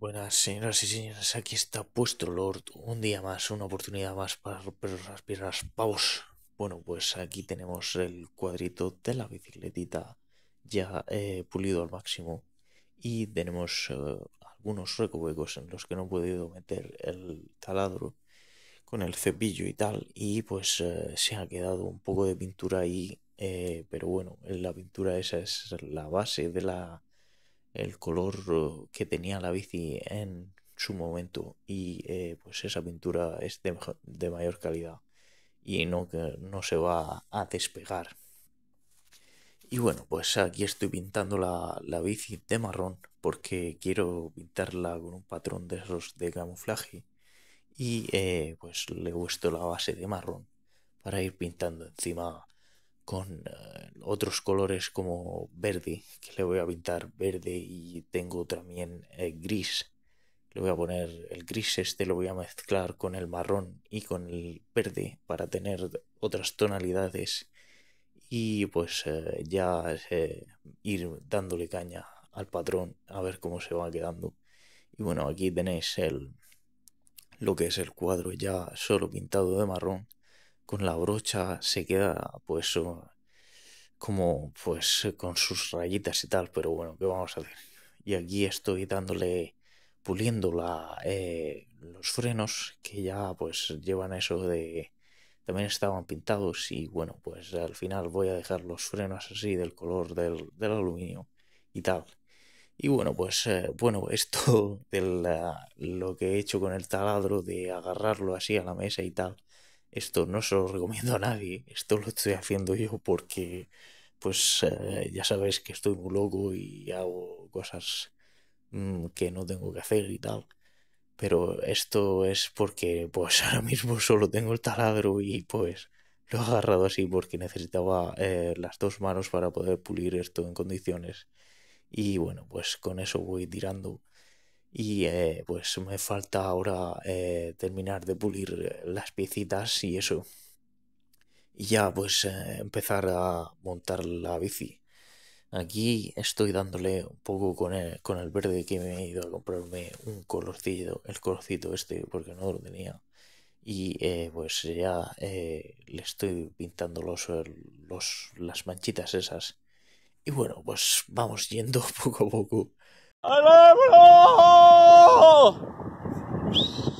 Buenas señoras y señores, aquí está puesto Lord. Un día más, una oportunidad más para romper las piernas, paus. Bueno, pues aquí tenemos el cuadrito de la bicicletita ya pulido al máximo. Y tenemos eh, algunos recovecos en los que no he podido meter el taladro con el cepillo y tal. Y pues eh, se ha quedado un poco de pintura ahí eh, pero bueno, la pintura esa es la base de la el color uh, que tenía la bici en su momento y eh, pues esa pintura es de, mayor calidad y no, no se va a despegar. Y bueno, pues aquí estoy pintando la, bici de marrón porque quiero pintarla con un patrón de esos de camuflaje y eh, pues le he puesto la base de marrón para ir pintando encima con eh, otros colores como verde, que le voy a pintar verde y tengo también eh, gris. Le voy a poner el gris este, lo voy a mezclar con el marrón y con el verde para tener otras tonalidades y pues eh, ya ir dándole caña al patrón a ver cómo se va quedando. Y bueno, aquí tenéis el, lo que es el cuadro ya solo pintado de marrón con la brocha se queda pues como pues con sus rayitas y tal, pero bueno, que vamos a hacer? Y aquí estoy dándole, puliendo eh, los frenos que ya pues llevan eso de... También estaban pintados y bueno, pues al final voy a dejar los frenos así del color del, aluminio y tal. Y bueno, pues eh, bueno, esto de lo que he hecho con el taladro, de agarrarlo así a la mesa y tal, esto no se lo recomiendo a nadie, esto lo estoy haciendo yo porque, pues eh, ya sabéis que estoy muy loco y hago cosas mm, que no tengo que hacer y tal. Pero esto es porque, pues ahora mismo solo tengo el taladro y pues lo he agarrado así porque necesitaba eh, las dos manos para poder pulir esto en condiciones. Y bueno, pues con eso voy tirando. Y eh, pues me falta ahora eh, terminar de pulir las piecitas y eso. Y ya pues eh, empezar a montar la bici. Aquí estoy dándole un poco con el, con el verde que me he ido a comprarme un colorcito el colorcito este, porque no lo tenía. Y pues ya le estoy pintando los, las manchitas esas. Y bueno, pues vamos yendo poco a poco. Oh!